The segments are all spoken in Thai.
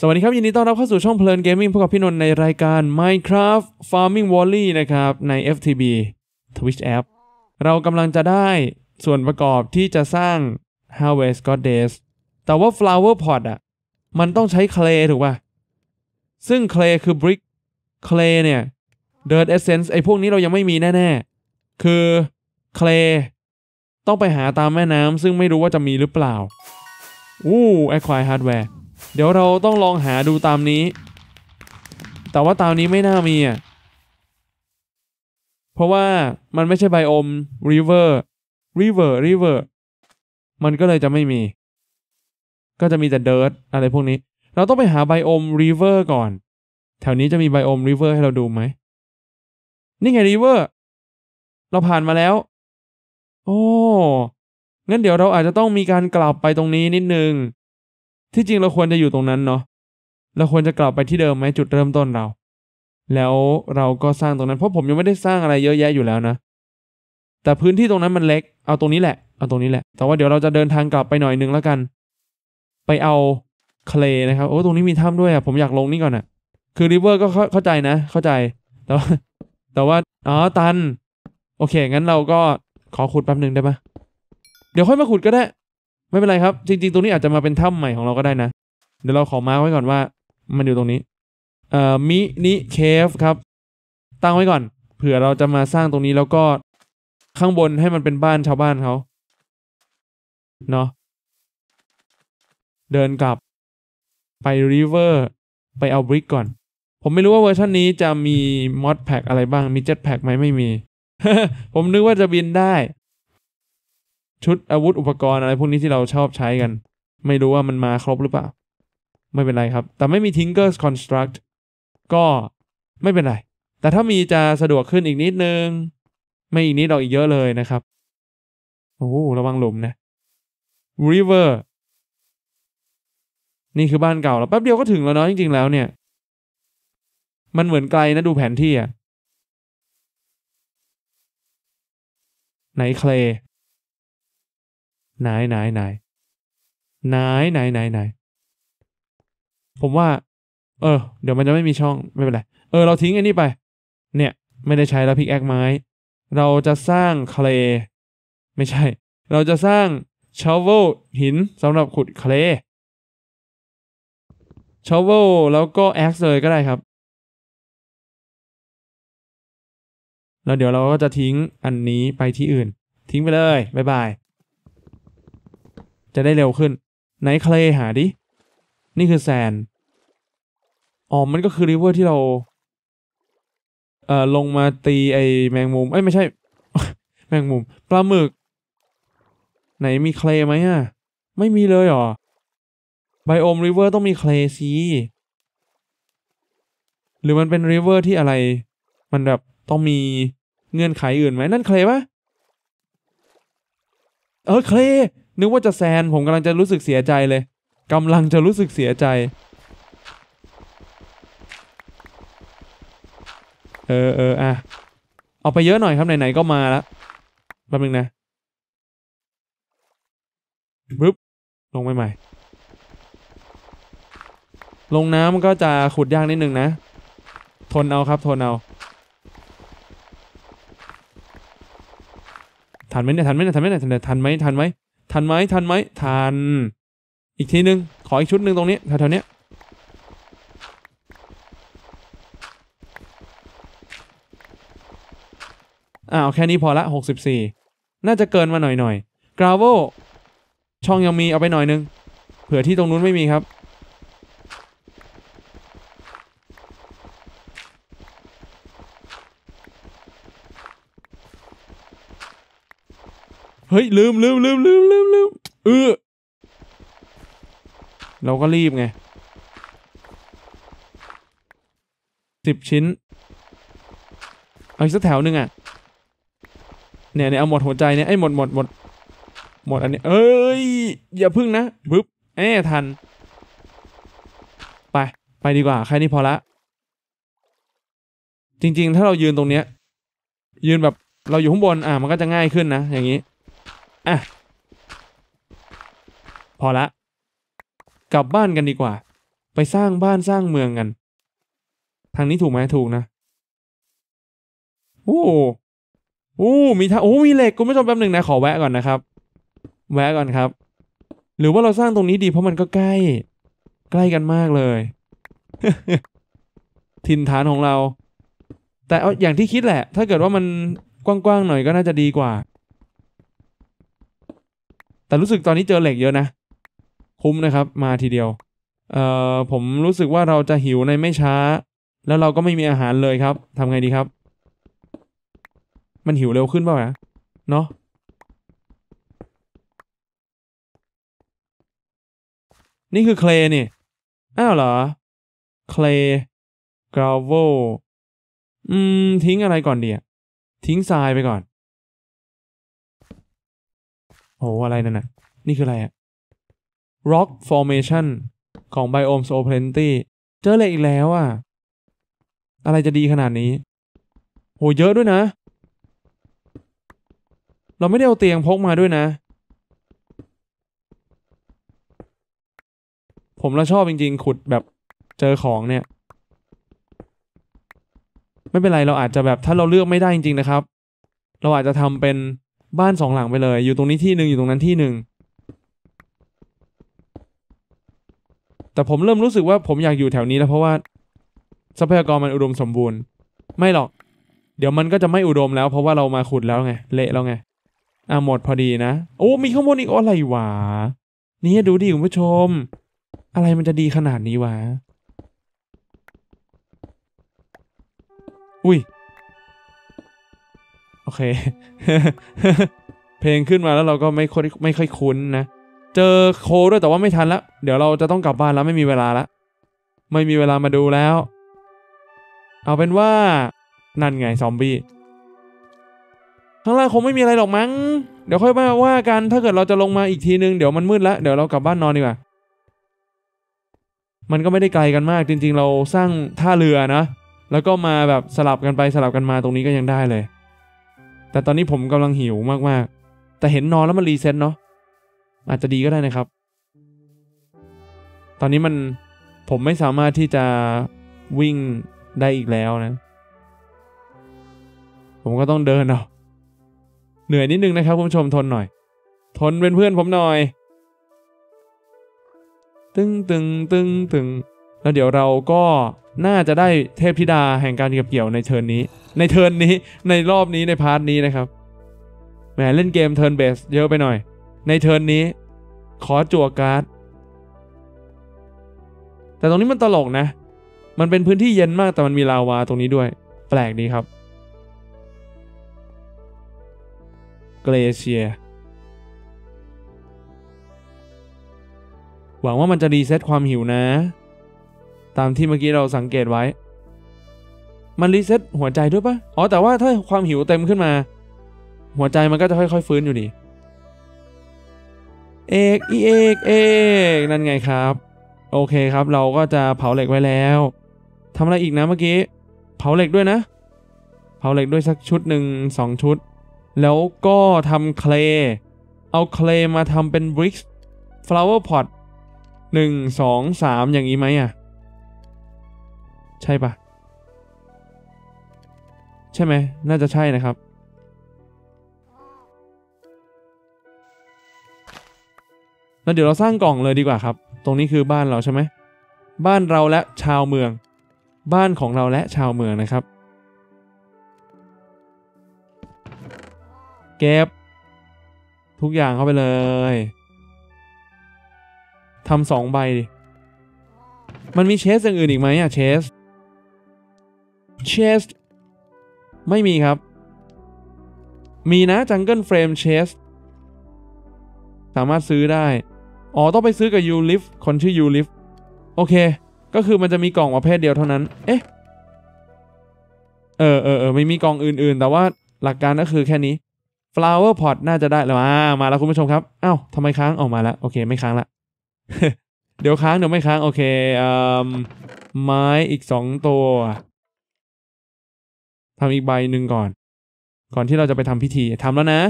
สวัสดีครับยินดีต้อนรับเข้าสู่ช่องเพลินเกมมิ่งพบกับพี่นนท์ในรายการ Minecraft Farming Valley นะครับ ใน FTB Twitch App เรากำลังจะได้ส่วนประกอบที่จะสร้าง Harvest Goddess แต่ว่า Flower Pot อะ่ะมันต้องใช้เคลถูกป่ะ ซึ่งเคลคือ Brick เคลเนี่ย Dirt Essence ไอ้พวกนี้เรายังไม่มีแน่ ๆ คือเคลต้องไปหาตามแม่น้ำซึ่งไม่รู้ว่าจะมีหรือเปล่า อู้ Acquire Hardware เดี๋ยวเราต้องลองหาดูตามนี้ แต่ว่าตามนี้ไม่น่ามีอ่ะ เพราะว่ามันไม่ใช่ไบโอมริเวอร์ริเวอร์ริเวอร์มันก็เลยจะไม่มี ก็จะมีแต่เดิร์ดอะไรพวกนี้ เราต้องไปหาไบโอมริเวอร์ก่อน แถวนี้จะมีไบโอมริเวอร์ให้เราดูไหม นี่ไงริเวอร์เราผ่านมาแล้ว โอ้ งั้นเดี๋ยวเราอาจจะต้องมีการกลับไปตรงนี้นิดนึงที่จริงเราควรจะอยู่ตรงนั้นเนาะเราควรจะกลับไปที่เดิมไหมจุดเริ่มต้นเรา แล้วเราก็สร้างตรงนั้นเพราะผมยังไม่ได้สร้างอะไรเยอะแยะอยู่แล้วนะ แต่พื้นที่ตรงนั้นมันเล็กเอาตรงนี้แหละเอาตรงนี้แหละ แต่ว่าเดี๋ยวเราจะเดินทางกลับไปหน่อยนึงแล้วกัน ไปเอาเคลนะครับโอ้ตรงนี้มีถ้ำด้วยอ่ะผมอยากลงนี่ก่อนอ่ะ คือริเวอร์ก็เข้าใจนะ เข้าใจแต่ว่าแต่ว่าอ๋อตัน โอเค งั้นเราก็ขอขุดแป๊บหนึ่งได้ปะเดี๋ยวค่อยมาขุดก็ได้ไม่เป็นไรครับ จริงๆ ตรงนี้อาจจะมาเป็นถ้ำใหม่ของเราก็ได้นะ เดี๋ยวเราขอมาไว้ก่อนว่า มันอยู่ตรงนี้ เอ่อมินิเคฟครับ ตั้งไว้ก่อน เผื่อเราจะมาสร้างตรงนี้แล้วก็ข้างบนให้มันเป็นบ้าน ชาวบ้านเขาเนาะเดินกลับไปริเวอร์ไปเอาบริกก่อน ผมไม่รู้ว่าเวอร์ชันนี้จะมีมอดแพ็กอะไรบ้างมีเจ็ตแพ็กไหมไม่มีผมนึกว่าจะบินได้ชุดอาวุธอุปกรณ์อะไรพวกนี้ที่เราชอบใช้กัน ไม่รู้ว่ามันมาครบหรือเปล่า ไม่เป็นไรครับ แต่ไม่มี Tinker's Construct ก็ไม่เป็นไร แต่ถ้ามีจะสะดวกขึ้นอีกนิดนึง ไม่อีกนิดเราอีกเยอะเลยนะครับ โอ้ระวังหลุมนะ River นี่คือบ้านเก่าแล้วแป๊บเดียวก็ถึงแล้วเนาะจริงๆแล้วเนี่ย มันเหมือนไกลนะดูแผนที่อะไหนเคลไหนไหนไหนไหนไหนไหนไหน ผมว่าเออเดี๋ยวมันจะไม่มีช่องไม่เป็นไรเออเราทิ้งอันนี้ไป เนี่ย ไม่ได้ใช้แล้วพิกแอคไม้ เราจะสร้างเคลไม่ใช่ เราจะสร้างชาวเวลหินสำหรับขุดเคลชาวเวลแล้วก็แอคเลยก็ได้ครับ แล้วเดี๋ยวเราก็จะทิ้งอันนี้ไปที่อื่น ทิ้งไปเลยบ๊ายบายจะได้เร็วขึ้น ไหนเคลหาดิ นี่คือแซนอ๋อมันก็คือริเวอร์ที่เรา เอ่อ ลงมาตีไอแมงมุมเอ้ยไม่ใช่ แมงมุมปลาหมึก ไหนมีเคลไหมอ่ะ ไม่มีเลยหรอไบโอมริเวอร์ต้องมีเคลสีหรือมันเป็นริเวอร์ที่อะไร มันแบบต้องมีเงื่อนไขอื่นไหมนั่นเคลปะเออเคลนึกว่าจะแซน ผมกำลังจะรู้สึกเสียใจเลยกำลังจะรู้สึกเสียใจเออเอออ่ะเอาไปเยอะหน่อยครับไหนๆก็มาแล้วแป๊บนึงนะปึ๊บลงใหม่ๆลงน้ำก็จะขุดยากนิดนึงนะทนเอาครับ ทนเอาทันไหมเนี่ยทันไหมเนี่ยทันไหมเนี่ยทันไหมทันไหมทันไหมทันไหมทัน อีกทีนึง ขออีกชุดหนึ่งตรงนี้แถวๆนี้อ้าวแค่นี้พอละ64 น่าจะเกินมาหน่อยหน่อยกราวโว ช่องยังมีเอาไปหน่อยนึง เผื่อที่ตรงนู้นไม่มีครับเฮ้ย ลืมลืมลืมลืมลืมลืมเออเราก็รีบไงสิบชิ้น เอาอีกสักแถวหนึ่งอ่ะเนี่ยเนี่ยเอาหมดหัวใจเนี่ยไอ้หมดหมดหมด หมดอันนี้ เอ้ย อย่าพึ่งนะบึ๊บแอ้ทัน ไปไปดีกว่าแค่นี้พอละ จริงๆถ้าเรายืนตรงเนี้ยยืนแบบเราอยู่ข้างบนอ่ะมันก็จะง่ายขึ้นนะ อย่างนี้อ่ะพอละ กลับบ้านกันดีกว่า ไปสร้างบ้านสร้างเมืองกัน ทางนี้ถูกไหมถูกนะโอ้โอ้มีท่าโอ้มีเหล็กคุณผู้ชมแป๊บหนึ่งนะขอแวะก่อนนะครับ แวะก่อนครับ หรือว่าเราสร้างตรงนี้ดีเพราะมันก็ใกล้ ใกล้กันมากเลยทินฐานของเรา แต่เอาอย่างที่คิดแหละ ถ้าเกิดว่ามันกว้างๆหน่อยก็น่าจะดีกว่าแต่รู้สึกตอนนี้เจอเหล็กเยอะนะ คุ้มนะครับ มาทีเดียว เอ่อ ผมรู้สึกว่าเราจะหิวในไม่ช้า แล้วเราก็ไม่มีอาหารเลยครับทำไงดีครับ มันหิวเร็วขึ้นเปล่านะเนาะนี่คือเคลนี่อ้าวเหรอ เคลกราวเวลอืม ทิ้งอะไรก่อนดีอะทิ้งทรายไปก่อนโอ้อะไรนั่นน่ะ นี่คืออะไรอะ rock formation ของ biomes o plenty เจอเหล็กอีกแล้วอะอะไรจะดีขนาดนี้ โหเยอะด้วยนะ เราไม่ได้เอาเตียงพกมาด้วยนะ ผมละชอบจริง ๆ ขุดแบบเจอของเนี่ย ไม่เป็นไรเราอาจจะแบบถ้าเราเลือกไม่ได้จริงๆ นะครับ เราอาจจะทำเป็นบ้านสองหลังไปเลย อยู่ตรงนี้ที่หนึ่งอยู่ตรงนั้นที่หนึ่งแต่ผมเริ่มรู้สึกว่าผมอยากอยู่แถวนี้แล้ว เพราะว่าทรัพยากรมันอุดมสมบูรณ์ ไม่หรอก เดี๋ยวมันก็จะไม่อุดมแล้ว เพราะว่าเรามาขุดแล้วไงเละแล้วไงอ่ะหมดพอดีนะโอ้ มีข้างบนอีกอะไรวะนี่ดูดิคุณผู้ชม อะไรมันจะดีขนาดนี้วะ อุ้ยโอเคเพลงขึ้นมาแล้วเราก็ไม่ค่อยไม่ค่อยคุ้นนะ เจอโคด้วยแต่ว่าไม่ทันแล้วเดี๋ยวเราจะต้องกลับบ้านแล้วไม่มีเวลาละไม่มีเวลามาดูแล้ว เอาเป็นว่านั่นไงซอมบี้ข้างล่างคงไม่มีอะไรหรอกมั้งเดี๋ยวค่อยมาว่ากันถ้าเกิดเราจะลงมาอีกทีนึง เดี๋ยวมันมืดแล้วเดี๋ยวเรากลับบ้านนอนดีกว่ามันก็ไม่ได้ไกลกันมากจริง ๆเราสร้างท่าเรือนะแล้วก็มาแบบสลับกันไปสลับกันมาตรงนี้ก็ยังได้เลยแต่ตอนนี้ผมกำลังหิวมาก ๆ แต่เห็นนอนแล้วมันรีเซ็ตเนาะ อาจจะดีก็ได้นะครับ ตอนนี้มันผมไม่สามารถที่จะวิ่งได้อีกแล้วนะ ผมก็ต้องเดินเอาเหนื่อยนิดนึงนะครับคุณผู้ชมทนหน่อย ทนเป็นเพื่อนผมหน่อย ตึงตึงตึงตึงแล้วเดี๋ยวเราก็น่าจะได้เทพธิดาแห่งการเก็บเกี่ยวในเทิร์นนี้ ในเทิร์นนี้ ในรอบนี้ในพาร์ทนี้นะครับแหมเล่นเกมเทิร์นเบสเยอะไปหน่อย ในเทิร์นนี้ ขอจั่วการ์ด แต่ตรงนี้มันตลกนะ มันเป็นพื้นที่เย็นมากแต่มันมีลาวาตรงนี้ด้วย แปลกดีครับ เกรเชีย หวังว่ามันจะรีเซ็ตความหิวนะตามที่เมื่อกี้เราสังเกตไว้ มันรีเซ็ตหัวใจด้วยปะอ๋อ แต่ว่าถ้าความหิวเต็มขึ้นมา หัวใจมันก็จะค่อย ๆฟื้นอยู่ดี เอกอีเอกเอก นั่นไงครับ โอเคครับ เราก็จะเผาเหล็กไว้แล้ว ทำอะไรอีกนะเมื่อกี้ เผาเหล็กด้วยนะ เผาเหล็กด้วยสักชุดหนึ่งสองชุด แล้วก็ทำเคล เอาเคลมาทำเป็นบริกส์ฟลาวเวอร์พอตหนึ่งสองสามอย่างนี้ไหมอ่ะใช่ปะใช่ไหมน่าจะใช่นะครับแล้วเดี๋ยวเราสร้างกล่องเลยดีกว่าครับ ตรงนี้คือบ้านเราใช่ไหมบ้านเราและชาวเมือง บ้านของเราและชาวเมืองนะครับเก็บทุกอย่างเข้าไปเลยทำสองใบมันมีเชสอย่างอื่นอีกไหมอะเชสเชสไม่มีครับ มีนะจังเกิลเฟรมเชสสามารถซื้อได้ อ๋อต้องไปซื้อกับยูลิฟคนชื่อยูลิฟโอเค ก็คือมันจะมีกล่องประเภทเดียวเท่านั้น เอ๊ะเออเออเออไม่มีกล่องอื่นๆ แต่ว่าหลักการก็คือแค่นี้ flower pot น่าจะได้แล้วมามาแล้วคุณผู้ชมครับอ้าวทำไมค้าง ออกมาแล้ว โอเคไม่ค้างละเดี๋ยวค้างเดี๋ยวไม่ค้างโอเคเอ่อไม้อีกสองตัวทำอีกใบหนึ่งก่อน ก่อนที่เราจะไปทำพิธี ทำแล้วนะ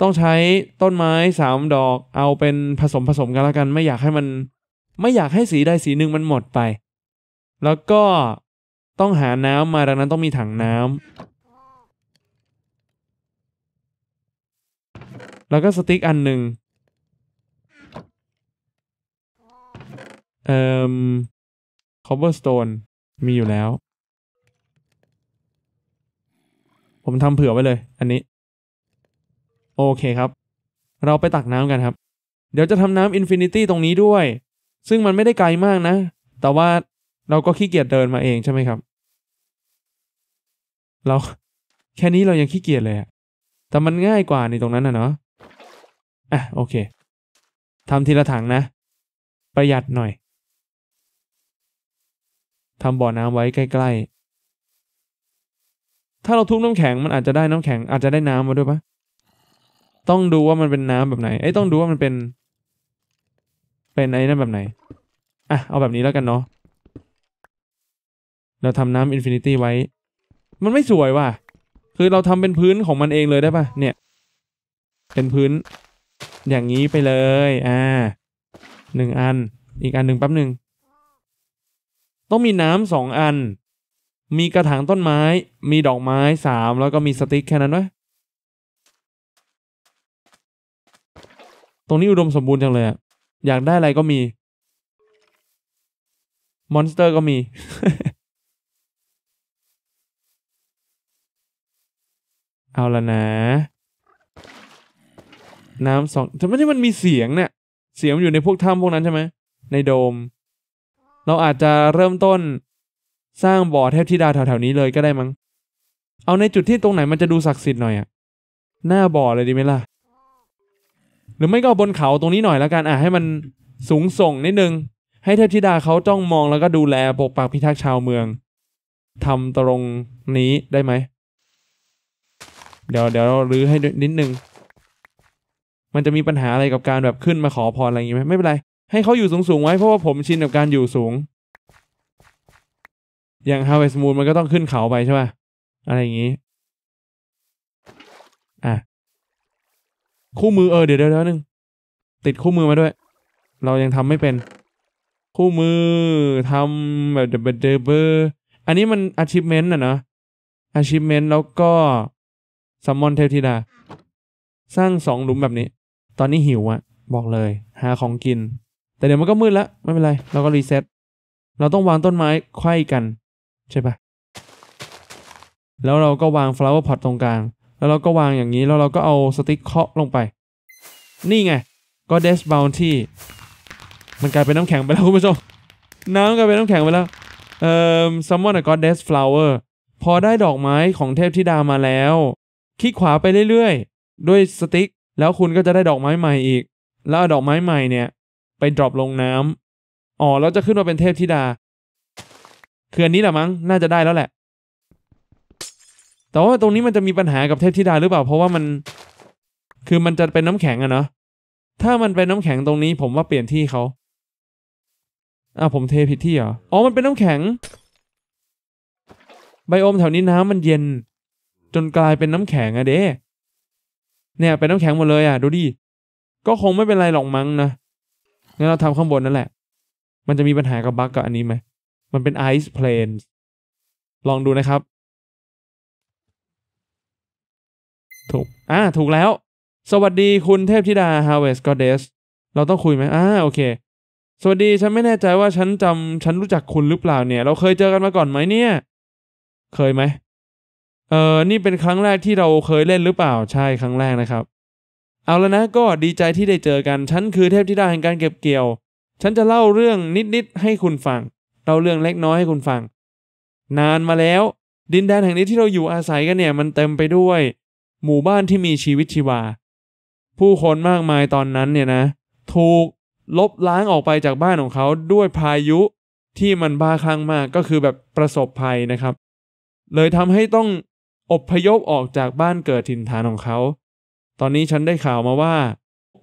ต้องใช้ต้นไม้สามดอกเอาเป็นผสมผสมกันแล้วกัน ไม่อยากให้มันไม่อยากให้สีใดสีหนึ่งมันหมดไป แล้วก็ต้องหาน้ำมาดังนั้นต้องมีถังน้ำ แล้วก็สติ๊กอันหนึ่งเอ่อคอ o เบอร์สโตน มีอยู่แล้วผมทำเผื่อไว้เลย อันนี้ โอเคครับ เราไปตักน้ำกันครับ เดี๋ยวจะทำน้ำอินฟินิตี้ตรงนี้ด้วย ซึ่งมันไม่ได้ไกลมากนะ แต่ว่าเราก็ขี้เกียจเดินมาเองใช่ไหมครับเราแค่นี้เรายังขี้เกียจเลยอะแต่มันง่ายกว่าในตรงนั้นนะเนาะอ่ะโอเคทำทีละถังนะ ประหยัดหน่อยทำบ่อน้ำไว้ใกล้ ๆถ้าเราทุบน้ำแข็งมันอาจจะได้น้ำแข็งอาจจะได้น้ำมาด้วยปะต้องดูว่ามันเป็นน้ำแบบไหนไอ้ต้องดูว่ามันเป็น เป็นไอ้นั่นแบบไหนอ่ะเอาแบบนี้แล้วกันเนาะเราทำน้ำอินฟินิตี้ไว้ มันไม่สวยว่ะคือเราทำเป็นพื้นของมันเองเลยได้ปะเนี่ย เป็นพื้นอย่างนี้ไปเลยอ่าหนึ่งอันอีกอันหนึ่งแป๊บหนึ่งต้องมีน้ำสองอันมีกระถางต้นไม้ มีดอกไม้สามแล้วก็มีสติ๊กแค่นั้นวะ ตรงนี้อุดมสมบูรณ์จังเลยอะอยากได้อะไรก็มี มอนสเตอร์ก็มี เอาละนะ น้ำสองทำไมที่มันมีเสียงเนี่ย เสียงอยู่ในพวกถ้ำพวกนั้นใช่ไหมในโดม เราอาจจะเริ่มต้นสร้างบ่อเทพธิดาแถวๆนี้เลยก็ได้มั้ง เอาในจุดที่ตรงไหนมันจะดูศักดิ์สิทธิ์หน่อยอะหน้าบ่อเลยดีไหมล่ะ หรือไม่ก็บนเขาตรงนี้หน่อยแล้วกัน อ่ะให้มันสูงส่งนิดนึง ให้เทพธิดาเขาจ้องมองแล้วก็ดูแลปกปักพิทักษ์ชาวเมือง ทำตรงนี้ได้ไหม เดี๋ยวเดี๋ยวรรื้อให้นิดนึง มันจะมีปัญหาอะไรกับการแบบขึ้นมาขอพรอะไรอย่างงี้ไหมไม่เป็นไร ให้เขาอยู่สูงๆไว้เพราะว่าผมชินกับการอยู่สูงอย่างฮาว v e s มูนมันก็ต้องขึ้นเขาไปใช่ไหมอะไรอย่างนี้ อ่ะ คู่มือเออเดี๋ยวเดี๋ยวนึง ติดคู่มือมาด้วย เรายังทำไม่เป็น คู่มือทำแบบเดบเดเบอร์อันนี้มัน achievement นะเนาะ achievement แล้วก็ summon เทวทิดาสร้างสองหลุมแบบนี้ ตอนนี้หิวอะบอกเลย หาของกิน แต่เดี๋ยวมันก็มืดแล้ว ไม่เป็นไร เราก็รีเซ็ตเราต้องวางต้นไม้ไขว้กันใช่ปะแล้วเราก็วาง flower pot ตรงกลาง แล้วเราก็วางอย่างนี้ แล้วเราก็เอาสติ๊กเคาะลงไป นี่ไง ก็ d a s bounty มันกลายเป็นน้ำแข็งไปแล้วคุณผู้ชม น้ำกลายเป็นน้ำแข็งไปแล้วเอ่อ someone got d a s flower พอได้ดอกไม้ของเทพธิดามาแล้ว คลิกขวาไปเรื่อยๆ ด้วยสติ๊ก แล้วคุณก็จะได้ดอกไม้ใหม่อีก แล้วดอกไม้ใหม่เนี่ย ไปดรอปลงน้ำอ๋อ แล้วจะขึ้นมาเป็นเทพธิดาคืออันนี้แหละมั้งน่าจะได้แล้วแหละแต่ว่าตรงนี้มันจะมีปัญหากับเทพธิดาหรือเปล่า เพราะว่ามันคือมันจะเป็นน้ำแข็งอะเนาะถ้ามันเป็นน้ำแข็งตรงนี้ ผมว่าเปลี่ยนที่เขาอ่าผมเทผิดที่เหรออ๋อมันเป็นน้ำแข็งไบโอมแถวนี้น้ำมันเย็นจนกลายเป็นน้ำแข็งอะเด้เนี่ยเป็นน้ำแข็งหมดเลยอ่ะดูดิก็คงไม่เป็นไรหรอกมั้งนะงั้นเราทำข้างบนนั่นแหละ มันจะมีปัญหากับบั๊กกับอันนี้ไหมมันเป็นไอซ์เพลน ลองดูนะครับ ถูกอ่าถูกแล้ว สวัสดีคุณเทพธิดาฮาวเวสกอเดสเราต้องคุยไหมอ่าโอเค สวัสดีฉันไม่แน่ใจว่าฉันจำ ฉันรู้จักคุณหรือเปล่าเนี่ย เราเคยเจอกันมาก่อนไหมเนี่ย เคยไหมเออนี่เป็นครั้งแรกที่เราเคยเล่นหรือเปล่า ใช่ครั้งแรกนะครับ เอาแล้วนะ ก็ดีใจที่ได้เจอกัน ฉันคือเทพธิดาแห่งการเก็บเกี่ยว ฉันจะเล่าเรื่องนิดๆให้คุณฟังเล่าเรื่องเล็กน้อยให้คุณฟัง นานมาแล้วดินแดนแห่งนี้ที่เราอยู่อาศัยกันเนี่ย มันเต็มไปด้วยหมู่บ้านที่มีชีวิตชีวา ผู้คนมากมายตอนนั้นเนี่ยนะ ถูกลบล้างออกไปจากบ้านของเขาด้วยพายุที่มันบ้าคลั่งมากก็คือแบบประสบภัยนะครับ เลยทำให้ต้องอบพยพออกจากบ้านเกิดถิ่นฐานของเขา ตอนนี้ฉันได้ข่าวมาว่า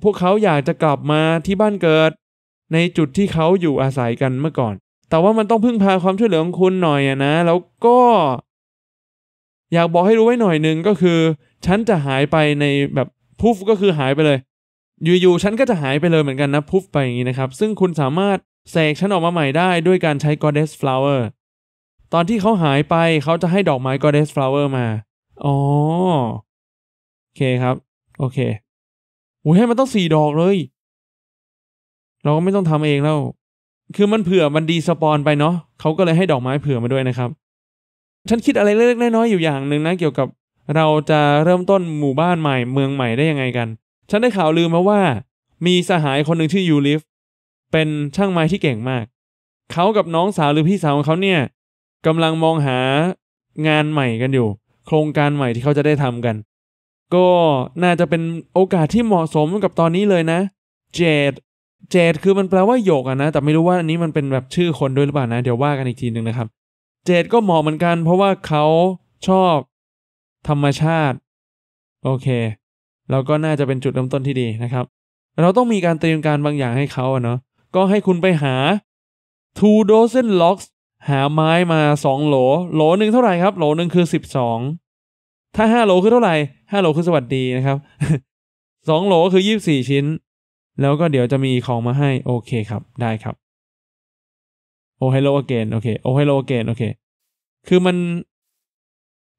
พวกเขาอยากจะกลับมาที่บ้านเกิด ในจุดที่เขาอยู่อาศัยกันเมื่อก่อนแต่ว่ามันต้องพึ่งพาความช่วยเหลือของคุณหน่อยอะนะแล้วก็ อยากบอกให้รู้ไว้หน่อยหนึ่งก็คือ ฉันจะหายไปในแบบพุฟก็คือหายไปเลย อยู่ๆฉันก็จะหายไปเลยเหมือนกันนะพุฟไปอย่างนี้นะครับ ซึ่งคุณสามารถแสกฉันออกมาใหม่ได้ด้วยการใช้ goddess flower ตอนที่เขาหายไปเขาจะให้ดอกไม้ goddess flower มาอ๋อโอเคครับ โอเคโอ้ยให้มันต้องสี่ดอกเลย เราก็ไม่ต้องทำเองแล้วคือมันเผื่อมันดีสปอนไปเนาะเขาก็เลยให้ดอกไม้เผื่อมาด้วยนะครับ ฉันคิดอะไรเล็กๆน้อยๆอยู่อย่างหนึ่งนะเกี่ยวกับเราจะเริ่มต้นหมู่บ้านใหม่เมืองใหม่ได้ยังไงกัน ฉันได้ข่าวลือมาว่า มีสหายคนหนึ่งชื่อยูริฟเป็นช่างไม้ที่เก่งมากเขากับน้องสาวหรือพี่สาวของเขาเนี่ยกำลังมองหางานใหม่กันอยู่ โครงการใหม่ที่เขาจะได้ทำกัน ก็น่าจะเป็นโอกาสที่เหมาะสมกับตอนนี้เลยนะเจดเจดคือมันแปลว่าหยกอะนะ แต่ไม่รู้ว่าอันนี้มันเป็นแบบชื่อคนด้วยหรือเปล่านะ เดี๋ยวว่ากันอีกทีหนึ่งนะครับเจดก็เหมาะเหมือนกันเพราะว่าเขาชอบธรรมชาติ โอเค แล้วก็น่าจะเป็นจุดเริ่มต้นที่ดีนะครับ เราต้องมีการเตรียมการบางอย่างให้เขาอะเนาะก็ให้คุณไปหา two dozen logs หาไม้มาสองโหล โหลหนึ่งเท่าไหร่ครับ โหลหนึ่งคือสิบสองถ้าห้าโหลคือเท่าไหร่ห้าโหลคือสวัสดีนะครับสองโหลคือยี่บสี่ชิ้นแล้วก็เดี๋ยวจะมีของมาให้โอเคครับได้ครับโอไฮโลอเกนโอเคโอไฮโลอเกนโอเคคือมัน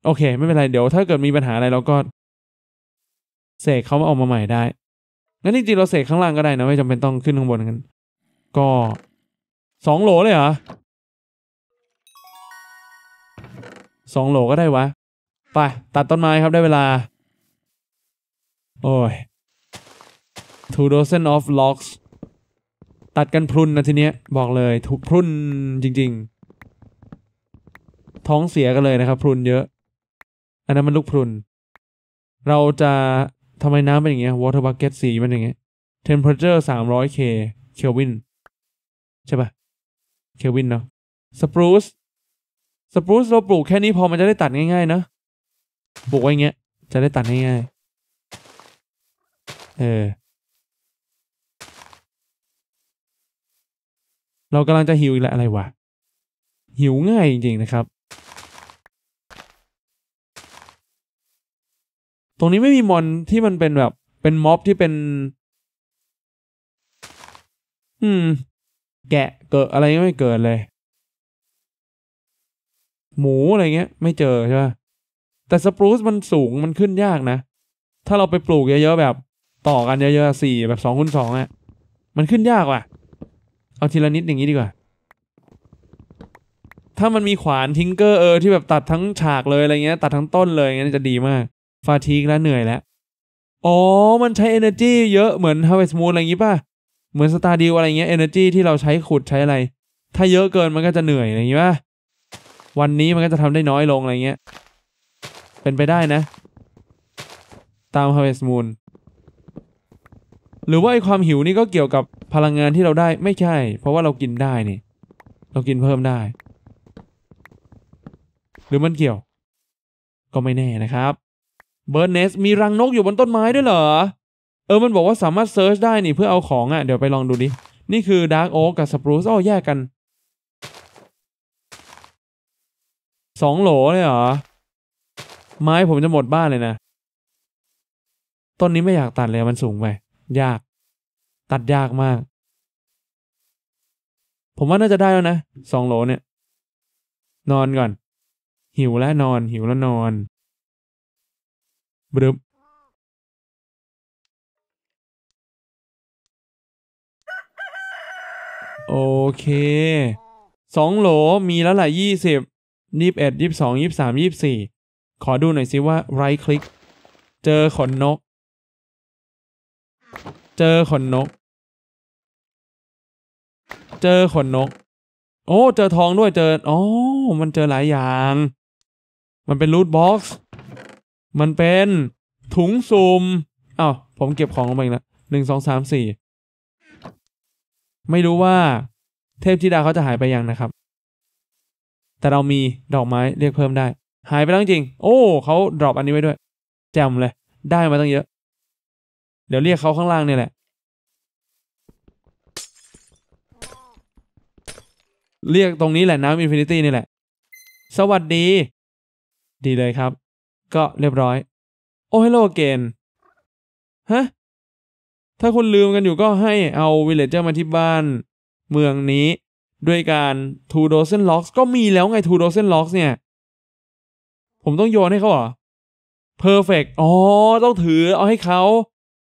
โอเคไม่เป็นไร เดี๋ยวถ้าเกิดมีปัญหาอะไรเราก็ เสกเขามาออกมาใหม่ได้งั้นจริงๆ เราเสกข้างล่างก็ได้นะ ไม่จำเป็นต้องขึ้นข้างบนกันก็สองโหลเลยเหรอสองโหลก็ได้วะ ไป ตัดต้นไม้ครับได้เวลา โอ้ย two dozen of logs ตัดกันพรุนนะทีเนี้ย บอกเลย ถูกพรุนจริง ๆ ท้องเสียกันเลยนะครับ พรุนเยอะ อันนั้นมันลูกพรุนเราจะทำไมน้ำเป็นอย่างเงี้ย water bucket สีมันอย่างเงี้ย temperature สามร้อยเคเคลวินใช่ปะเคลวินเนาะสปรูซสปรูซเราปลูกแค่นี้พอมันจะได้ตัดง่ายๆ นะปลูกไว้เงี้ย จะได้ตัดง่ายๆเออเรากำลังจะหิวอีกแล้วอะไรวะ หิวง่ายจริงๆนะครับ ตรงนี้ไม่มีมอนที่มันเป็นแบบ เป็นม็อบที่เป็น อืม แกะเกิดอะไรไม่เกิดเลย หมูอะไรเงี้ย ไม่เจอใช่ป่ะแต่สปรูซมันสูงมันขึ้นยากนะ ถ้าเราไปปลูกเยอะๆ แบบ ต่อกันเยอะๆสี่แบบสองคูณสองอ่ะมันขึ้นยากว่ะเอาทีละนิดอย่างนี้ดีกว่า ถ้ามันมีขวานทิงเกอร์เออที่แบบตัดทั้งฉากเลยอะไรเงี้ย ตัดทั้งต้นเลยเงี้ยจะดีมาก ฟาทีกแล้วเหนื่อยแล้ว อ๋อ มันใช้ energy เยอะเหมือน Harvest Moon อะไรอย่างงี้ป่ะ เหมือนสตาร์ดิวอะไรเงี้ย energy ที่เราใช้ขุดใช้อะไร ถ้าเยอะเกินมันก็จะเหนื่อยอะไรอย่างงี้ป่ะวันนี้มันก็จะทำได้น้อยลงอะไรเงี้ย เป็นไปได้นะ ตาม Harvest Moon หรือว่าไอความหิวนี่ก็เกี่ยวกับพลังงานที่เราได้ไม่ใช่ เพราะว่าเรากินได้นี่ เรากินเพิ่มได้ หรือมันเกี่ยวก็ไม่แน่นะครับเบิร์นเนส มีรังนกอยู่บนต้นไม้ด้วยเหรอ เออมันบอกว่าสามารถเซิร์ชได้นี่ เพื่อเอาของอะ่ะ เดี๋ยวไปลองดูดิ นี่คือดาร์กโอ๊กกับสปรูสอ้อแยกกันสองโหลเลยเหรอ ไม้ผมจะหมดบ้านเลยนะ ต้นนี้ไม่อยากตัดเลยมันสูงไปยากตัดยากมาก ผมว่าน่าจะได้แล้วนะ สองโหลเนี่ย นอนก่อน หิวแล้วนอน หิวแล้วนอนบรึบโอเคสองโหลมีแล้วแหละยี่สิบยี่สิบเอ็ดยี่สิบสองยี่สิบสามยี่สิบสี่ขอดูหน่อยซิว่าไรคลิก เจอขนนก เจอขนนกเจอขนนก โอ้ เจอทองด้วยเจออ๋อมันเจอหลายอย่าง มันเป็นรูทบ็อกซ์ มันเป็นถุงซุมอ้าวผมเก็บของลงไปแล้วหนึ่งสองสามสี่ ไม่รู้ว่าเทพธิดาเขาจะหายไปยังนะครับ แต่เรามีดอกไม้เรียกเพิ่มได้ หายไปแล้วจริง โอ้ เขาดรอปอันนี้ไว้ด้วย แจ่มเลย ได้มาตั้งเยอะ เดี๋ยวเรียกเขาข้างล่างเนี่ยแหละเรียกตรงนี้แหละน้ำอินฟินิตี้นี่แหละ สวัสดี ดีเลยครับ ก็เรียบร้อย โอ้ฮัลโหลเกนฮะถ้าคุณลืมกันอยู่ก็ให้เอาวิลเลจเจอร์มาที่บ้าน เมืองนี้ ด้วยการทูโดเซนล็อกก็มีแล้วไงทูโดเซนล็อกเนี่ย ผมต้องโยนให้เขาเหรอเพอร์เฟกอ๋อต้องถือเอาให้เขา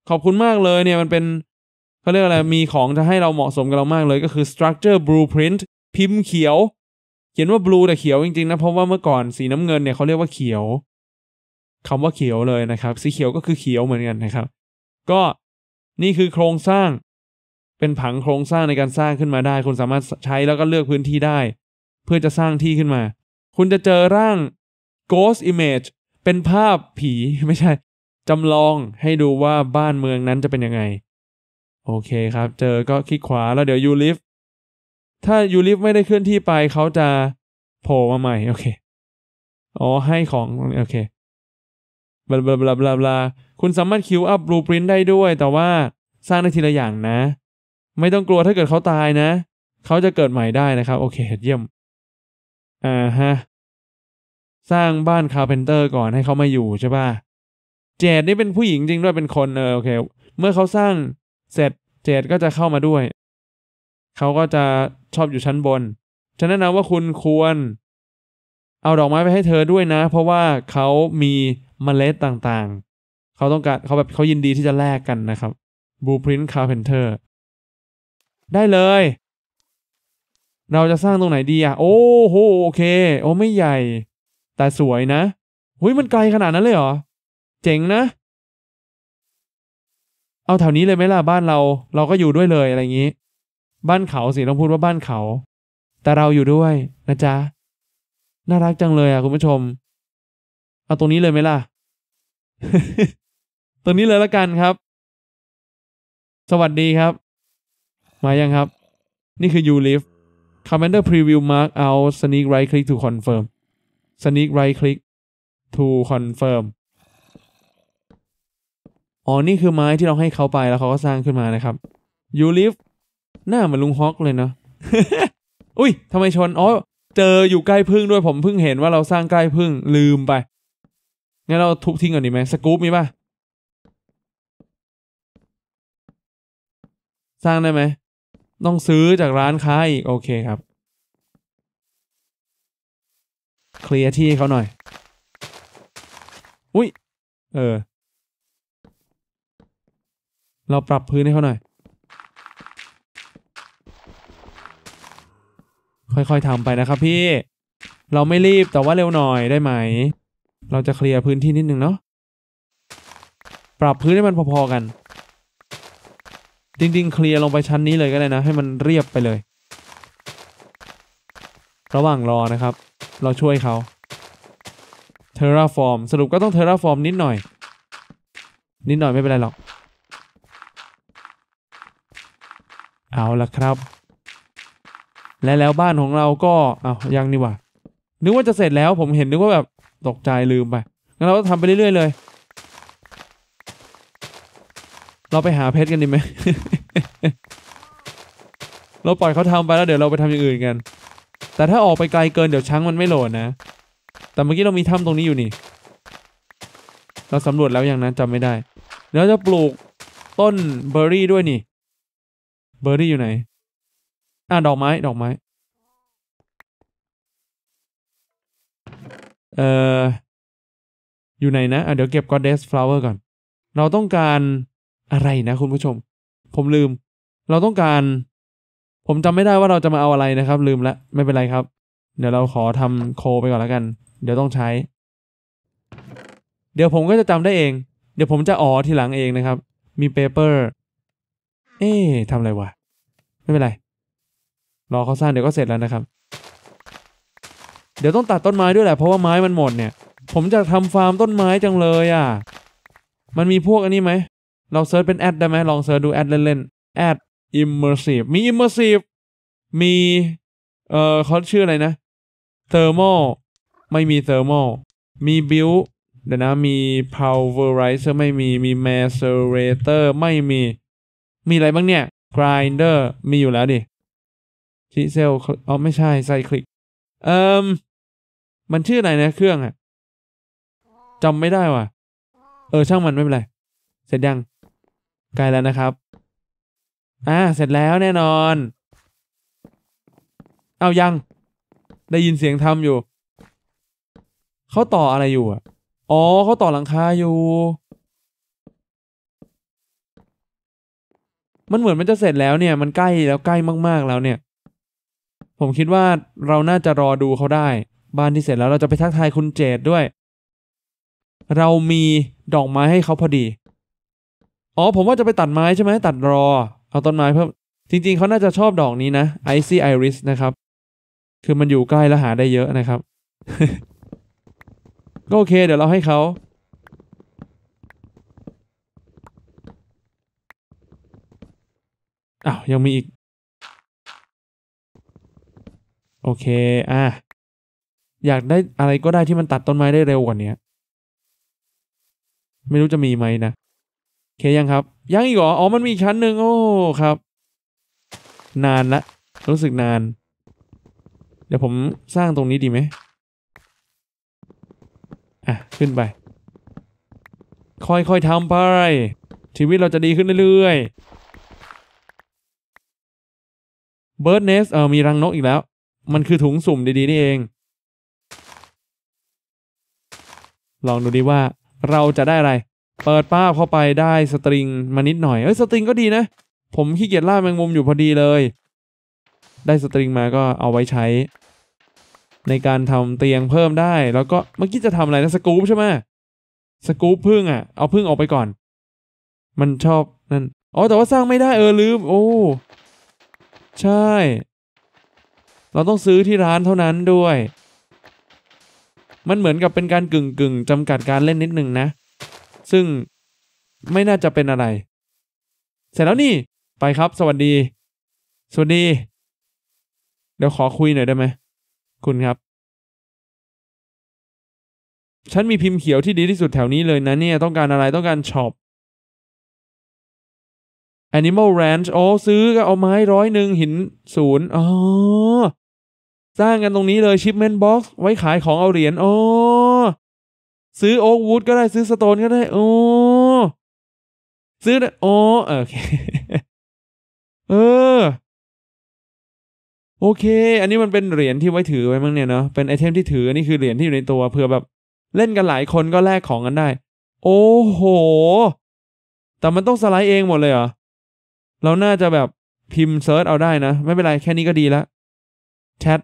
ขอบคุณมากเลยเนี่ยมันเป็นเขาเรียกอะไรมีของจะให้เราเหมาะสมกับเรามากเลยก็คือ structure blueprint พิมพ์เขียว เขียนว่าบลูแต่เขียวจริงๆนะเพราะว่าเมื่อก่อนสีน้ำเงินเนี่ยเขาเรียกว่าเขียว คำว่าเขียวเลยนะครับ สีเขียวก็คือเขียวเหมือนกันนะครับ ก็นี่คือโครงสร้าง เป็นผังโครงสร้างในการสร้างขึ้นมาได้ คุณสามารถใช้แล้วก็เลือกพื้นที่ได้ เพื่อจะสร้างที่ขึ้นมา คุณจะเจอร่าง ghost image เป็นภาพผีไม่ใช่จำลองให้ดูว่าบ้านเมืองนั้นจะเป็นยังไง โอเคครับ เจอก็คลิกขวาแล้วเดี๋ยวยูลิฟตถ้ายูริฟไม่ได้เคลื่อนที่ไป เขาจะโผล่มาใหม่ โอเค อ๋อ ให้ของ โอเค บลาบลาบลาบลาคุณสามารถคิวอัพบลูปรินได้ด้วย แต่ว่าสร้างได้ทีละอย่างนะ ไม่ต้องกลัวถ้าเกิดเขาตายนะ เขาจะเกิดใหม่ได้นะครับ โอเคเยี่ยม อ่า ฮะ สร้างบ้านคาเพนเตอร์ก่อนให้เขามาอยู่ใช่ป่ะ เจดนี่เป็นผู้หญิงจริงด้วยเป็นคนเออโอเคเมื่อเขาสร้างเสร็จเจดก็จะเข้ามาด้วยเขาก็จะชอบอยู่ชั้นบนฉันแนะนำว่าคุณควรเอาดอกไม้ไปให้เธอด้วยนะ เพราะว่าเขามีเมล็ดต่างๆ เขาต้องการเขาแบบเขายินดีที่จะแลกกันนะครับบูพรินต์คาเพนเทอร์ได้เลย เราจะสร้างตรงไหนดีอ่ะ โอ้โหโอเค โอ้ไม่ใหญ่ แต่สวยนะ หุยมันไกลขนาดนั้นเลยเหรอ เจ๋งนะ เอาแถวนี้เลยไหมล่ะ บ้านเรา เราก็อยู่ด้วยเลยอะไรอย่างนี้บ้านเขาสิต้องพูดว่าบ้านเขา แต่เราอยู่ด้วย นะจ๊ะ น่ารักจังเลยอ่ะ คุณผู้ชม เอาตรงนี้เลยไหมล่ะ ตรงนี้เลยละกันครับ สวัสดีครับ มายังครับ นี่คือยูลิฟคอมเมนเตอร์พรีวิวมาร์กเอาสเนกไรคลิกทูคอนเฟิร์มสเนกไรคลิกทูคอนเฟิร์มอ๋อ นี่คือไม้ที่เราให้เขาไปแล้วเขาก็สร้างขึ้นมานะครับยูลิฟหน้าเหมือนลุงฮอกเลยเนาะอุ้ยทำไมชน อ๋อ เจออยู่ใกล้พึ่งด้วยผมเพิ่งเห็นว่าเราสร้างใกล้พึ่งลืมไป งั้นเราทุบทิ้งก่อนดีไหม สกู๊ปมีป่ะ สร้างได้ไหมต้องซื้อจากร้านค้าอีก โอเคครับ เคลียร์ที่เขาหน่อย อุ้ย เออ เราปรับพื้นให้เขาหน่อยค่อย ๆทำไปนะครับพี่ เราไม่รีบแต่ว่าเร็วหน่อยได้ไหม เราจะเคลียร์พื้นที่นิดนึงเนาะ ปรับพื้นให้มันพอๆกันจริงๆเคลียร์ลงไปชั้นนี้เลยก็ได้นะ ให้มันเรียบไปเลย ระหว่างรอนะครับ เราช่วยเขาร์ราฟอร์มสรุปก็ต้องร์ราฟอร์มนิดหน่อย นิดหน่อยไม่เป็นไรหรอก เอาละครับและแล้วบ้านของเราก็เอายังนี่ว่านึกว่าจะเสร็จแล้วผมเห็นนึกว่าแบบตกใจลืมไปงั้นเราก็ทำไปเรื่อยๆเลย เราไปหาเพชรกันดีไหมเราปล่อยเขาทำไปแล้ว เดี๋ยวเราไปทำอย่างอื่นกัน แต่ถ้าออกไปไกลเกินเดี๋ยวช้างมันไม่โหลดนะแต่เมื่อกี้เรามีถ้ำตรงนี้อยู่นี่ เราสำรวจแล้วอย่างนั้นจำไม่ได้แล้วจะปลูกต้นเบอร์รี่ด้วยนี่ เบอร์รี่อยู่ไหนอ่ะดอกไม้ดอกไม้เอ่ออยู่ไหนนะอ่ะเดี๋ยวเก็บก็เดสฟลาวเวอร์ก่อน เราต้องการอะไรนะคุณผู้ชม ผมลืม เราต้องการ ผมจำไม่ได้ว่าเราจะมาเอาอะไรนะครับ ลืมละไม่เป็นไรครับ เดี๋ยวเราขอทำโคไปก่อนแล้วกัน เดี๋ยวต้องใช้ เดี๋ยวผมก็จะจำได้เอง เดี๋ยวผมจะอ๋อทีหลังเองนะครับ มีเปเปอร์เอ๊ทำอะไรวะไม่เป็นไรรอเขาสร้างเดี๋ยวก็เสร็จแล้วนะครับ เดี๋ยวต้องตัดต้นไม้ด้วยแหละ เพราะว่าไม้มันหมดเนี่ย ผมจะทำฟาร์มต้นไม้จังเลย อ่ะ มันมีพวกอันนี้ไหม เราเซิร์ชเป็นแอดได้ไหมลองเซิร์ชดูแอดเล่นๆ แอด immersive มี immersive มี เอ่อเขาชื่ออะไรนะ thermal ไม่มี thermal มี build เดี๋ยวนะมี pulverizer ไม่มีมี macerator ไม่มี มีอะไรบ้างเนี่ย grinder มีอยู่แล้วดิชิเซลอ๋อไม่ใช่ไซคลิกเอิมมันชื่ออะไรนะเครื่องอะจำไม่ได้ว่ะ เออช่างมันไม่เป็นไร เสร็จยังใกล้แล้วนะครับอ่าเสร็จแล้วแน่นอน เอายัง ได้ยินเสียงทำอยู่เขาต่ออะไรอยู่ออ๋อเขาต่อหลังคาอยู่ มันเหมือนมันจะเสร็จแล้วเนี่ย มันใกล้แล้วใกล้มาก ๆ แล้วเนี่ยผมคิดว่าเราน่าจะรอดูเขาได้ บ้านที่เสร็จแล้วเราจะไปทักทายคุณเจดด้วย เรามีดอกไม้ให้เขาพอดี อ๋อ ผมว่าจะไปตัดไม้ใช่ไหมตัดรอเอาต้นไม้เพิ่มจริงๆ เขาน่าจะชอบดอกนี้นะ i c ไ Iris นะครับ คือมันอยู่ใกล้และหาได้เยอะนะครับ ก็โอเค เดี๋ยวเราให้เขาอ้าว ยังมีอีกโอเค อ่ะอยากได้อะไรก็ได้ที่มันตัดต้นไม้ได้เร็วกว่านี้ ไม่รู้จะมีไหมนะ เคยังครับ ยังอีกเหรอ อ๋อ มันมีชั้นหนึ่ง โอ้ ครับ นานละ รู้สึกนาน เดี๋ยวผมสร้างตรงนี้ดีไหม อ่ะ ขึ้นไป ค่อยๆทำไป ชีวิตเราจะดีขึ้นเรื่อยๆ เบิร์ดเนส เออมีรังนกอีกแล้วมันคือถุงสุ่มดีๆ นี่เอง ลองดูดีว่า เราจะได้อะไร เปิดป้าเข้าไปได้สตริงมานิดหน่อย เอ้ยสตริงก็ดีนะ ผมขี้เกียจล่าแมงมุมอยู่พอดีเลย ได้สตริงมาก็เอาไว้ใช้ ในการทำเตียงเพิ่มได้ แล้วก็เมื่อกี้จะทำอะไรนะสกู๊ปใช่ไหมสกู๊ปพึ่งอ่ะ เอาพึ่งออกไปก่อน มันชอบนั่น อ๋อ แต่ว่าสร้างไม่ได้เออลืม โอ้ ใช่เราต้องซื้อที่ร้านเท่านั้นด้วย มันเหมือนกับเป็นการกึ่งกึ่งจำกัดการเล่นนิดนึงนะ ซึ่งไม่น่าจะเป็นอะไร เสร็จแล้วนี่ ไปครับ สวัสดี สวัสดี เดี๋ยวขอคุยหน่อยได้ไหมคุณครับ ฉันมีพิมพ์เขียวที่ดีที่สุดแถวนี้เลยนะ เนี่ยต้องการอะไรต้องการช็อป Animal Ranch โอ้ซื้อก็เอาไม้ร้อยหนึ่งหินศูนย์อ๋อสร้างกันตรงนี้เลยชิปเมน์บ็อกซ์ไว้ขายของเอาเหรียญอ้อซื้อโอ๊กวูดก็ได้ซื้อสโตนก็ได้ โอ้ซื้อได้ออโอเออ โอเค อันนี้มันเป็นเหรียญที่ไว้ถือไว้มั้งเนี่ยเนาะเป็นไอเทมที่ถืออันนี้คือเหรียญที่อยู่ในตัวเพื่อแบบ เล่นกันหลายคนก็แลกของกันได้ โอ้โห แต่มันต้องสไลด์เองหมดเลยเหรอเราน่าจะแบบพิมพ์เซิร์ชเอาได้นะไม่เป็นไรแค่นี้ก็ดีแล้วแชท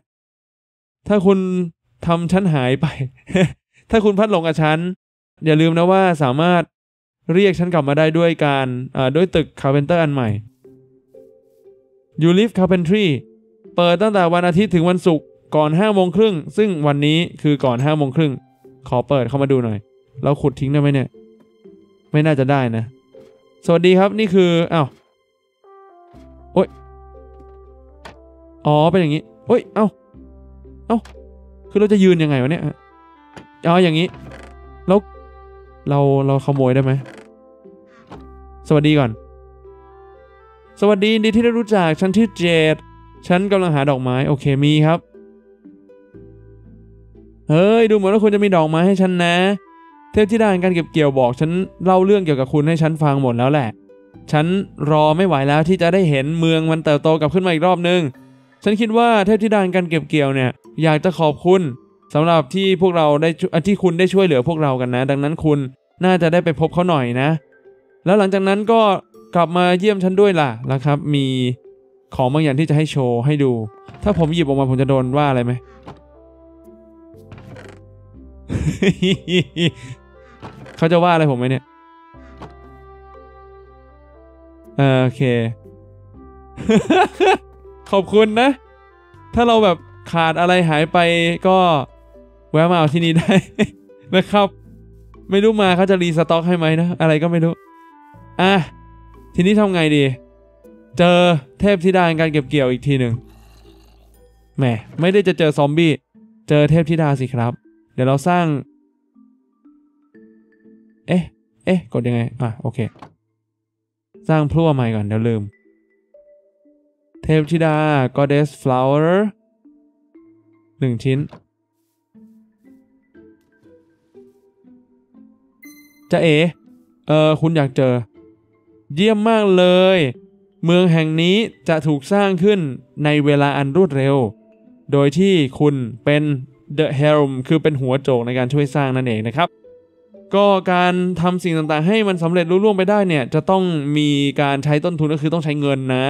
ถ้าคุณทำชันหายไป ถ้าคุณพัดหลงกับชั้นอย่าลืมนะว่าสามารถเรียกชั้นกลับมาได้ด้วยการด้วยตึกคาเพนเตอร์อันใหม่ยูลิฟคา c a r p e n t r เปิดตั้งแต่วันอาทิตย์ถึงวันศุกร์ก่อน5โมงครึ่ง ซึ่งวันนี้คือก่อน5โมงครึ่ง ขอเปิดเข้ามาดูหน่อย เราขุดทิ้งได้ไหมเนี่ย ไม่น่าจะได้นะ สวัสดีครับนี่คืออ้าวโอ้ยอ๋อเป็นอย่างนี้ โอ้ยเอ้าเอ้าคือเราจะยืนยังไงวะเนี่ยเอาอย่างนี้แล้วเรา เราขโมยได้ไหม สวัสดีก่อน สวัสดีดีที่ได้รู้จัก ฉันชื่อเจดฉันกำลังหาดอกไม้ โอเคมีครับ เฮ้ย ดูเหมือนว่าคุณจะมีดอกไม้ให้ฉันนะ เทพที่ด้านการเก็บเกี่ยวบอก ฉันเล่าเรื่องเกี่ยวกับคุณให้ฉันฟังหมดแล้วแหละ ฉันรอไม่ไหวแล้วที่จะได้เห็นเมืองมันเติบโตกลับขึ้นมาอีกรอบนึงฉันคิดว่า เทพธิดาการเก็บเกี่ยวเนี่ยอยากจะขอบคุณสำหรับที่พวกเราได้ที่คุณได้ช่วยเหลือพวกเรากันนะ ดังนั้นคุณน่าจะได้ไปพบเขาหน่อยนะ แล้วหลังจากนั้นก็กลับมาเยี่ยมฉันด้วยล่ะนะครับ มีของบางอย่างที่จะให้โชว์ให้ดู ถ้าผมหยิบออกมา ผมจะโดนว่าอะไรไหมเขาจะว่าอะไรผมไหมเนี่ยโอเคขอบคุณนะ ถ้าเราแบบขาดอะไรหายไปก็ แวะมาเอาที่นี่ได้นะครับ ไม่รู้มาเขาจะรีสต็อกให้ไหมนะ อะไรก็ไม่รู้ อ่ะ ทีนี้ทำไงดี เจอเทพธิดาการเก็บเกี่ยวอีกทีหนึ่งแหมไม่ได้จะเจอซอมบี้ เจอเทพธิดาสิครับ เดี๋ยวเราสร้าง เอ๊ะ เอ๊ะกดยังไง อ่ะโอเค สร้างพลั่วใหม่ก่อนเดี๋ยวลืมเทพธิดา goddess flower หนึ่งชิ้น จะเอ เออ คุณอยากเจอ เยี่ยมมากเลย เมืองแห่งนี้จะถูกสร้างขึ้นในเวลาอันรวดเร็ว โดยที่คุณเป็น the helm คือเป็นหัวโจกในการช่วยสร้างนั่นเองนะครับ ก็การทำสิ่งต่างๆ ให้มันสำเร็จรุ่ร่วงไปได้เนี่ย จะต้องมีการใช้ต้นทุนก็คือต้องใช้เงินนะ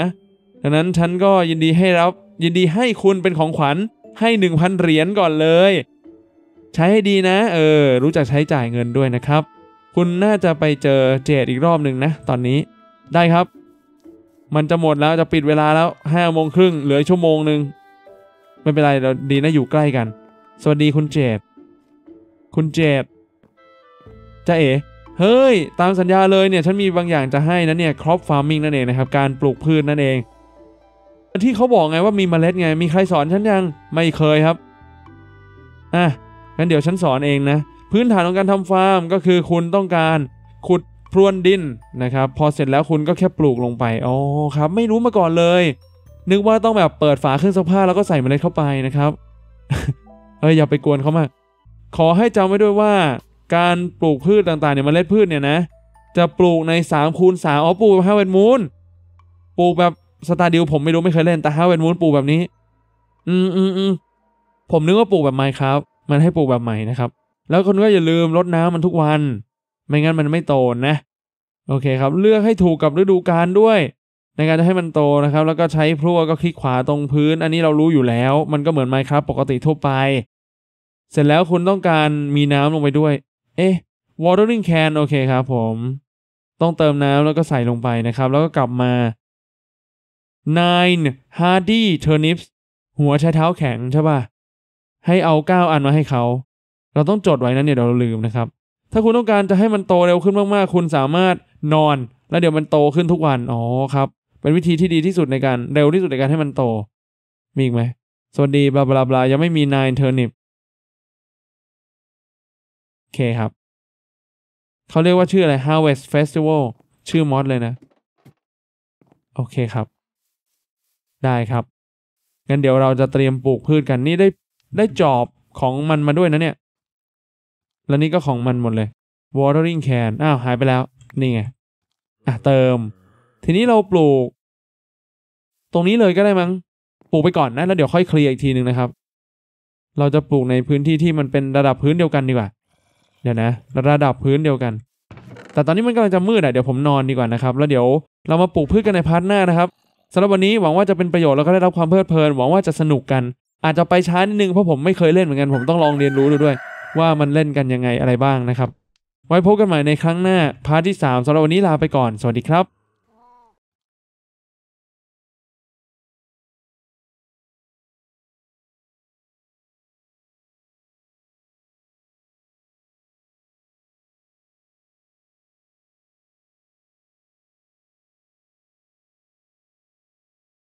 ดังนั้นฉันก็ยินดีให้รับยินดีให้คุณเป็นของขวัญให้หนึ่งพันเหรียญก่อนเลย ใช้ให้ดีนะ เออ รู้จักใช้จ่ายเงินด้วยนะครับ คุณน่าจะไปเจอเจดอีกรอบหนึ่งนะ ตอนนี้ได้ครับ มันจะหมดแล้วจะปิดเวลาแล้วห้าโมงครึ่งเหลือชั่วโมงหนึ่งไม่เป็นไร เราดีนะอยู่ใกล้กัน สวัสดีคุณเจดคุณเจดจะเอ๋เฮ้ยตามสัญญาเลยเนี่ย ฉันมีบางอย่างจะให้นะเนี่ยครอปฟาร์มิงนั่นเองนะครับการปลูกพืชนนั่นเองที่เขาบอกไงว่ามีเมล็ดไงมีใครสอนฉันยังไม่เคยครับ อ่ะงั้นเดี๋ยวฉันสอนเองนะพื้นฐานของการทำฟาร์มก็คือคุณต้องการขุดพรวนดินนะครับ พอเสร็จแล้วคุณก็แค่ปลูกลงไปอ๋อครับ ไม่รู้มาก่อนเลย นึกว่าต้องแบบเปิดฝาเครื่องซักผ้าแล้วก็ใส่เมล็ดเข้าไปนะครับเอออย่าไปกวนเขามากขอให้จำไว้ด้วยว่าการปลูกพืชต่างๆเนี่ยเมล็ดพืชเนี่ยนะ จะปลูกใน3คูณาอ๋อปลูกแบบฮาวเวนมูน ปลูกแบบสตาร์ดิวผมไม่รู้ไม่เคยเล่นแต่ฮาวเวนมูนปลูกแบบนี้ อืมอืมอืมผมนึกว่าปลูกแบบไม้ครับ มันให้ปลูกแบบใหม่นะครับ แล้วคนก็อย่าลืมรดน้ำมันทุกวัน ไม่งั้นมันไม่โตนะโอเคครับ เลือกให้ถูกกับฤดูกาลด้วย ในการจะให้มันโตนะครับ แล้วก็ใช้พลั่วก็คลิกขวาตรงพื้น อันนี้เรารู้อยู่แล้ว มันก็เหมือนไม้ครับปกติทั่วไป เสร็จแล้วคุณต้องการมีน้ำลงไปด้วย เอ๊ะ watering can โอเคครับผม ต้องเติมน้ำแล้วก็ใส่ลงไปนะครับ แล้วก็กลับมา nine hardy turnips หัวใช้เท้าแข็งใช่ป่ะ ให้เอาเก้าอันมาให้เขา เราต้องจดไว้นะเนี่ยเดี๋ยวเราลืมนะครับ ถ้าคุณต้องการจะให้มันโตเร็วขึ้นมากๆ คุณสามารถนอน แล้วเดี๋ยวมันโตขึ้นทุกวันอ๋อครับเป็นวิธีที่ดีที่สุดในการ เร็วที่สุดในการให้มันโต มีอีกไหมสวัสดีบลาบลาบลายังไม่มีนายเทอร์นิฟโอเคครับเขาเรียกว่าชื่ออะไร harvest festival ชื่อมอสเลยนะ โอเคครับได้ครับงั้นเดี๋ยวเราจะเตรียมปลูกพืชกันนี่ได้ได้จอบของมันมาด้วยนะเนี่ยแล้วนี่ก็ของมันหมดเลย watering can อ้าวหายไปแล้วนี่ไงอ่ะเติม ทีนี้เราปลูก ตรงนี้เลยก็ได้มั้ง ปลูกไปก่อนนะ แล้วเดี๋ยวค่อยเคลียร์อีกทีหนึ่งนะครับ เราจะปลูกในพื้นที่ที่มันเป็นระดับพื้นเดียวกันดีกว่าเดี๋ยวนะ ระดับพื้นเดียวกัน แต่ตอนนี้มันกำลังจะมืดอ่ะเดี๋ยวผมนอนดีกว่านะครับ แล้วเดี๋ยวเรามาปลูกพืชกันในพาร์ทหน้านะครับสำหรับวันนี้หวังว่าจะเป็นประโยชน์แล้วก็ได้รับความเพลิดเพลินหวังว่าจะสนุกกัน อาจจะไปช้านิดนึงเพราะผมไม่เคยเล่นเหมือนกัน ผมต้องลองเรียนรู้ดูด้วย ว่ามันเล่นกันยังไงอะไรบ้างนะครับ ไว้พบกันใหม่ในครั้งหน้าพาร์ทที่ 3สำหรับวันนี้ลาไปก่อนสวัสดีครับ